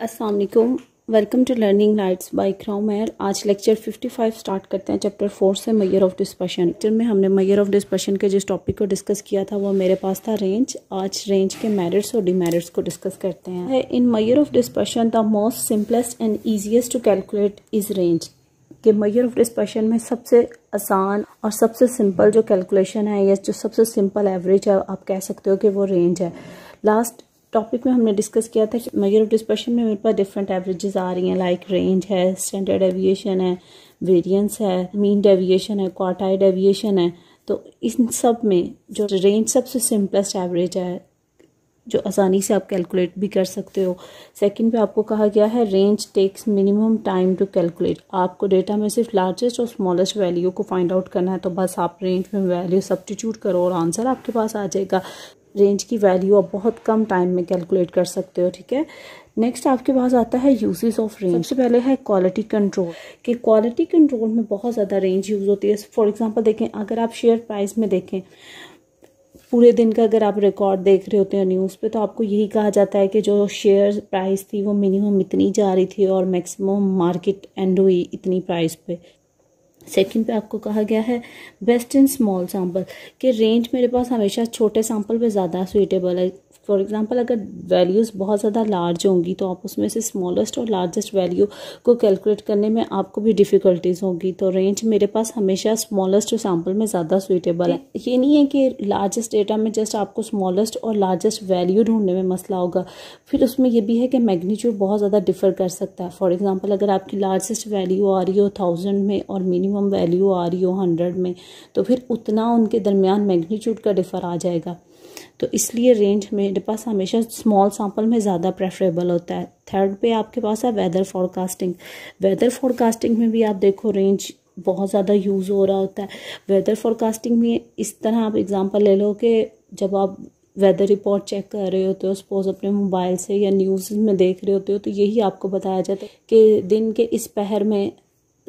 अस्सलाम वालेकुम welcome to learning lights by क्राउमेयर आज लेक्चर 55 स्टार्ट करते हैं चैप्टर फोर से मैयर ऑफ डिस्पर्शन लेक्चर में हमने मैयर ऑफ डिस्पर्शन के जिस टॉपिक को डिस्कस किया था वो मेरे पास था रेंज आज रेंज के मेरिट्स और डिमेरिट्स को डिस्कस करते हैं in measure of dispersion the most simplest and easiest to calculate is range कि मैयर ऑफ डिस्पर्शन में सबसे आसान और सबसे सिंपल जो कैलकुलेशन है या जो सबसे सिंपल एवरेज है आप कह सकते हो कि वो रेंज है लास्ट टॉपिक में हमने डिस्कस किया था मेजर ऑफ डिस्पर्शन में मेरे पास डिफरेंट एवरेजेस आ रही हैं लाइक रेंज है स्टैंडर्ड एविएशन है वेरिएंस है मीन डेविएशन है क्वार्टाइड एविएशन है तो इन सब में जो रेंज सबसे सिंपलेस्ट एवरेज है जो आसानी से आप कैलकुलेट भी कर सकते हो सेकंड पे आपको कहा गया है range takes minimum time to calculate आपको डेटा में सिर्फ लार्जेस्ट और स्मॉलेस्ट वैल्यू को फाइंड आउट करना है तो बस आप रेंज में वैल्यू सब्टीट्यूट करो और आंसर आपके पास आ जाएगा रेंज की वैल्यू आप बहुत कम टाइम में कैलकुलेट कर सकते हो ठीक है नेक्स्ट आपके पास आता है यूजेस ऑफ रेंज सबसे पहले है क्वालिटी कंट्रोल कि क्वालिटी कंट्रोल में बहुत ज़्यादा रेंज यूज़ होती है फॉर एग्जांपल देखें अगर आप शेयर प्राइस में देखें पूरे दिन का अगर आप रिकॉर्ड देख रहे होते हैं न्यूज़ पे तो आपको यही कहा जाता है कि जो शेयर प्राइस थी वो मिनिमम इतनी जा रही थी और मैक्सिमम मार्केट एंड हुई इतनी प्राइस पे सेकंड पे आपको कहा गया है बेस्ट इन स्मॉल सैम्पल के रेंज मेरे पास हमेशा छोटे सैम्पल पे ज़्यादा सुइटेबल है फॉर एग्ज़ाम्पल अगर वैल्यूज़ बहुत ज़्यादा लार्ज होंगी तो आप उसमें से स्मॉलेस्ट और लार्जेस्ट वैल्यू को कैलकुलेट करने में आपको भी डिफ़िकल्टीज़ होगी तो रेंज मेरे पास हमेशा स्मॉलेस्ट सैम्पल में ज़्यादा सुइटेबल है ये नहीं है कि लार्जेस्ट डेटा में जस्ट आपको स्मॉलेस्ट और लार्जेस्ट वैल्यू ढूंढने में मसला होगा फिर उसमें यह भी है कि मैग्नीट्यूड बहुत ज़्यादा डिफर कर सकता है फॉर एग्ज़ाम्पल अगर आपकी लार्जेस्ट वैल्यू आ रही हो थाउजेंड में और मिनिमम वैल्यू आ रही हो हंड्रेड में तो फिर उतना उनके दरमियान मैग्नीट्यूड का डिफ़र आ जाएगा तो इसलिए रेंज मेरे पास हमेशा स्मॉल सैम्पल में ज़्यादा प्रेफरेबल होता है थर्ड पे आपके पास है वेदर फॉरकास्टिंग वेदर फॉरकास्टिंग में भी आप देखो रेंज बहुत ज़्यादा यूज़ हो रहा होता है वेदर फॉरकास्टिंग में इस तरह आप एग्ज़ाम्पल ले लो कि जब आप वेदर रिपोर्ट चेक कर रहे होते हो सपोज अपने मोबाइल से या न्यूज़ में देख रहे होते हो तो यही आपको बताया जाता है कि दिन के इस पहर में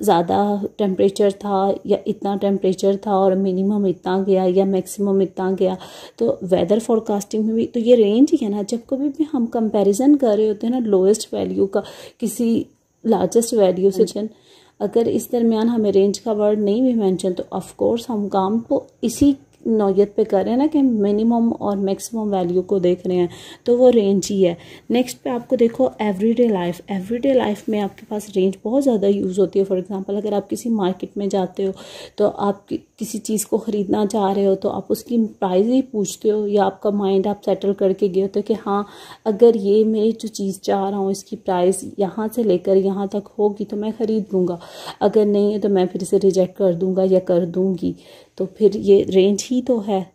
ज़्यादा टेम्परेचर था या इतना टेम्परेचर था और मिनिमम इतना गया या मैक्सिमम इतना गया तो वेदर फोरकास्टिंग में भी तो ये रेंज ही है ना जब कभी भी हम कंपैरिजन कर रहे होते हैं ना लोएस्ट वैल्यू का किसी लार्जेस्ट वैल्यू से जन हाँ। अगर इस दरमियान हमें रेंज का वर्ड नहीं भी मैंशन तो ऑफकोर्स हम काम को इसी नौीयत पे कर रहे हैं ना कि मिनिमम और मैक्सिमम वैल्यू को देख रहे हैं तो वो रेंज ही है नेक्स्ट पे आपको देखो एवरीडे लाइफ एवरीडे लाइफ में आपके पास रेंज बहुत ज़्यादा यूज़ होती है फॉर एग्जांपल अगर आप किसी मार्केट में जाते हो तो आपकी किसी चीज़ को ख़रीदना चाह रहे हो तो आप उसकी प्राइस ही पूछते हो या आपका माइंड आप सेटल करके गए होते हो कि हाँ अगर ये मैं जो चीज़ चाह रहा हूँ इसकी प्राइस यहाँ से लेकर यहाँ तक होगी तो मैं ख़रीद लूँगा अगर नहीं है तो मैं फिर इसे रिजेक्ट कर दूँगा या कर दूँगी तो फिर ये रेंज ही तो है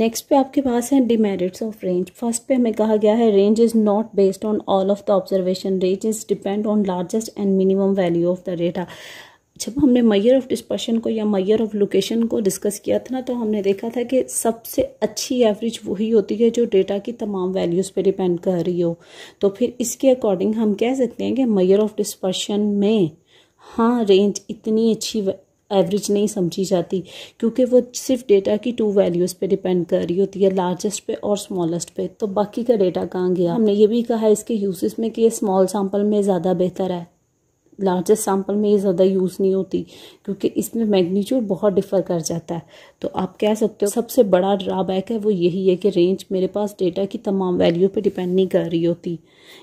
नेक्स्ट पे आपके पास है डिमेरिट्स ऑफ रेंज फर्स्ट पे हमें कहा गया है range is not based on all of the observation range is depend on largest and minimum value of the data जब हमने मैयर ऑफ डिस्पर्शन को या मैयर ऑफ लोकेशन को डिस्कस किया था ना तो हमने देखा था कि सबसे अच्छी एवरेज वही होती है जो डेटा की तमाम वैल्यूज़ पे डिपेंड कर रही हो तो फिर इसके अकॉर्डिंग हम कह सकते हैं कि मैयर ऑफ डिस्पर्शन में हाँ रेंज इतनी अच्छी एवरेज नहीं समझी जाती क्योंकि वो सिर्फ डेटा की टू वैल्यूज़ पे डिपेंड कर रही होती है लार्जेस्ट पे और स्मॉलेस्ट पे तो बाकी का डेटा कहाँ गया हमने ये भी कहा है इसके यूसेस में कि ये स्मॉल सैम्पल में ज़्यादा बेहतर है लार्जेस्ट सैम्पल में ये ज़्यादा यूज़ नहीं होती क्योंकि इसमें मैग्नीट्यूड बहुत डिफ़र कर जाता है तो आप कह सकते हो सबसे बड़ा ड्राबैक है वो यही है कि रेंज मेरे पास डेटा की तमाम वैल्यू पे डिपेंड नहीं कर रही होती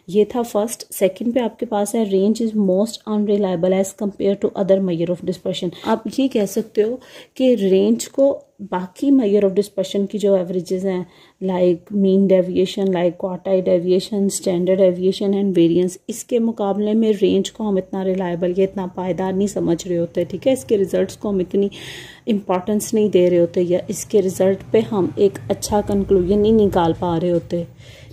ये था फर्स्ट सेकंड पे आपके पास है range is most unreliable as compare to other measure of dispersion आप ये कह सकते हो कि रेंज को बाकी मैयर ऑफ डिस्पर्शन की जो एवरेजेस हैं like mean deviation like quartile deviation standard deviation and variance इसके मुकाबले में रेंज को हम इतना रिलायबल या इतना पायदार नहीं समझ रहे होते ठीक है इसके रिज़ल्ट्स को हम इतनी इम्पॉर्टेंस नहीं दे रहे होते या इसके रिज़ल्ट पे हम एक अच्छा कंक्लूजन नहीं निकाल पा रहे होते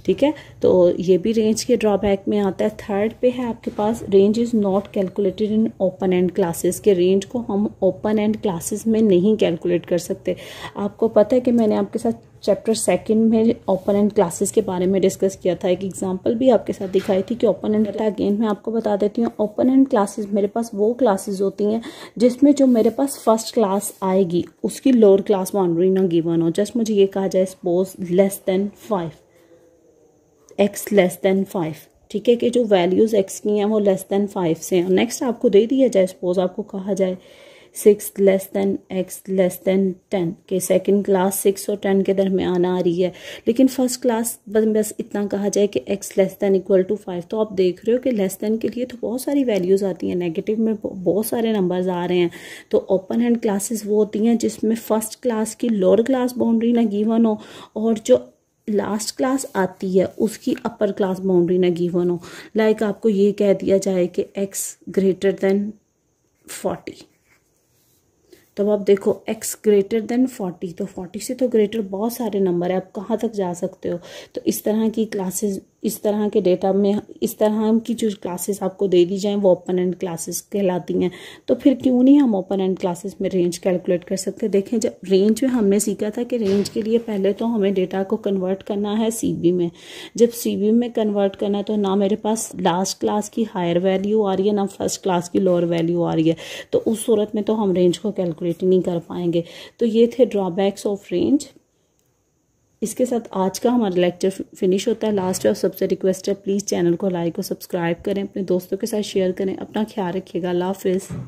ठीक है तो ये भी रेंज के ड्रॉबैक में आता है थर्ड पे है आपके पास range is not calculated in open end classes के रेंज को हम ओपन एंड क्लासेस में नहीं कैलकुलेट कर सकते आपको पता है कि मैंने आपके साथ चैप्टर सेकंड में ओपन एंड क्लासेस के बारे में डिस्कस किया था एक एग्जांपल भी आपके साथ दिखाई थी कि ओपन एंड अगेन मैं आपको बता देती हूँ ओपन एंड क्लासेस मेरे पास वो क्लासेस होती हैं जिसमें जो मेरे पास फर्स्ट क्लास आएगी उसकी लोअर क्लास बाउंड्री ना गिवन हो जस्ट मुझे ये कहा जाए suppose less than five x less than five ठीक है कि जो वैल्यूज़ एक्स की हैं वो लेस देन फाइव से हैं नेक्स्ट आपको दे दिया जाए सपोज आपको कहा जाए six less than x less than ten के सेकंड क्लास सिक्स और टेन के दरमियान आ रही है लेकिन फर्स्ट क्लास बस बस इतना कहा जाए कि x less than equal to five तो आप देख रहे हो कि लेस देन के लिए तो बहुत सारी वैल्यूज़ आती हैं नेगेटिव में बहुत सारे नंबर्स आ रहे हैं तो ओपन हैंड क्लासेस वो होती हैं जिसमें फर्स्ट क्लास की लोअर क्लास बाउंड्री ना गिवन हो और जो लास्ट क्लास आती है उसकी अपर क्लास बाउंड्री ना गिवन हो लाइक आपको ये कह दिया जाए कि एक्स ग्रेटर देन फोर्टी तब तो आप देखो x ग्रेटर देन फोर्टी तो फोर्टी से तो ग्रेटर बहुत सारे नंबर है आप कहाँ तक जा सकते हो तो इस तरह की क्लासेस इस तरह के डेटा में इस तरह की जो क्लासेस आपको दे दी जाएं वो ओपन एंड क्लासेस कहलाती हैं तो फिर क्यों नहीं हम ओपन एंड क्लासेस में रेंज कैलकुलेट कर सकते देखें जब रेंज में हमने सीखा था कि रेंज के लिए पहले तो हमें डेटा को कन्वर्ट करना है सी में जब सी में कन्वर्ट करना है तो ना मेरे पास लास्ट क्लास की हायर वैल्यू आ रही है ना फर्स्ट क्लास की लोअर वैल्यू आ रही है तो उस सूरत में तो हम रेंज को कैलकुलेट नहीं कर पाएंगे तो ये थे ड्रॉबैक्स ऑफ रेंज इसके साथ आज का हमारा लेक्चर फिनिश होता है लास्ट में सबसे रिक्वेस्ट है प्लीज़ चैनल को लाइक और सब्सक्राइब करें अपने दोस्तों के साथ शेयर करें अपना ख्याल रखिएगा अल्लाह हाफिज़